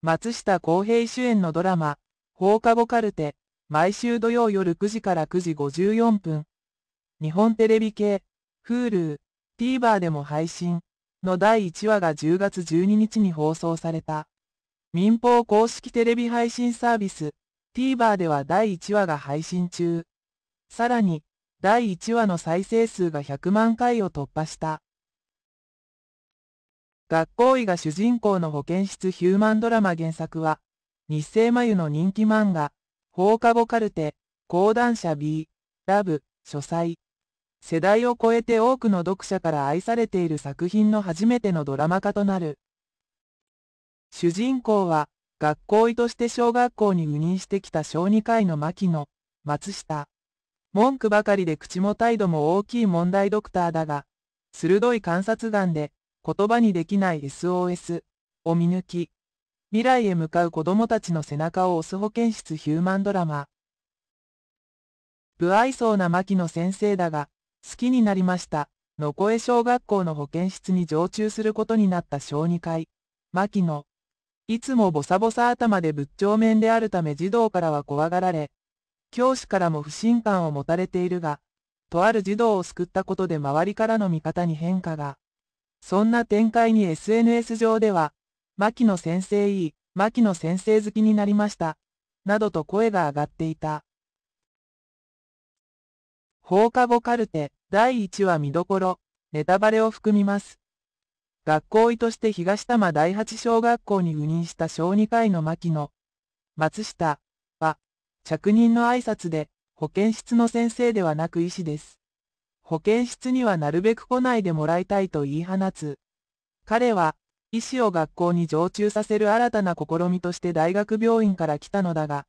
松下洸平主演のドラマ、放課後カルテ、毎週土曜夜9時から9時54分。日本テレビ系、Hulu、TVer でも配信の第1話が10月12日に放送された。民放公式テレビ配信サービス、TVer では第1話が配信中。さらに、第1話の再生数が100万回を突破した。学校医が主人公の保健室ヒューマンドラマ原作は、日清眉の人気漫画、放課後カルテ、講談社 B、ラブ、書斎。世代を超えて多くの読者から愛されている作品の初めてのドラマ化となる。主人公は、学校医として小学校に赴任してきた小児科医の牧野、松下。文句ばかりで口も態度も大きい問題ドクターだが、鋭い観察眼で、言葉にできない SOS を見抜き、未来へ向かう子供たちの背中を押す保健室ヒューマンドラマ。不愛想な牧野先生だが、好きになりました。野越小学校の保健室に常駐することになった小児科医、牧野。いつもボサボサ頭で仏頂面であるため児童からは怖がられ、教師からも不信感を持たれているが、とある児童を救ったことで周りからの見方に変化が。そんな展開に SNS 上では、牧野先生いい、牧野先生好きになりました、などと声が上がっていた。放課後カルテ第1話見どころ、ネタバレを含みます。学校医として東多摩第八小学校に赴任した小児科医の牧野、松下は、着任の挨拶で、保健室の先生ではなく医師です。保健室にはなるべく来ないでもらいたいと言い放つ。彼は、医師を学校に常駐させる新たな試みとして大学病院から来たのだが、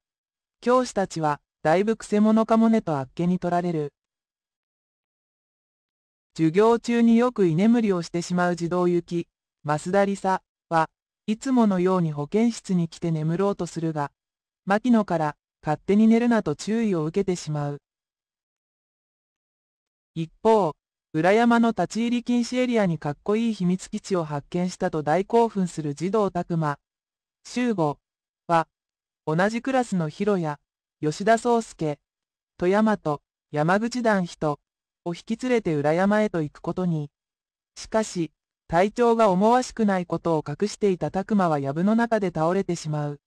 教師たちは、だいぶくせ者かもねとあっけに取られる。授業中によく居眠りをしてしまう児童行き、増田理沙は、いつものように保健室に来て眠ろうとするが、牧野から、勝手に寝るなと注意を受けてしまう。一方、裏山の立ち入り禁止エリアにかっこいい秘密基地を発見したと大興奮する児童拓馬、修吾は、同じクラスのヒロや、吉田宗介、富山と山口団人を引き連れて裏山へと行くことに。しかし、体調が思わしくないことを隠していた拓馬は藪の中で倒れてしまう。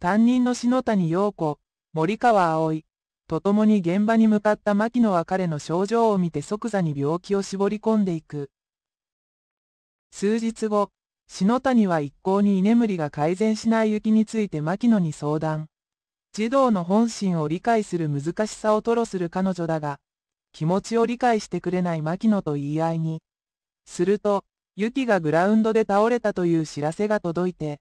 担任の篠谷陽子、森川葵、と共に現場に向かった牧野は彼の症状を見て即座に病気を絞り込んでいく。数日後、篠谷は一向に居眠りが改善しない雪について牧野に相談。児童の本心を理解する難しさを吐露する彼女だが、気持ちを理解してくれない牧野と言い合いに。すると、雪がグラウンドで倒れたという知らせが届いて、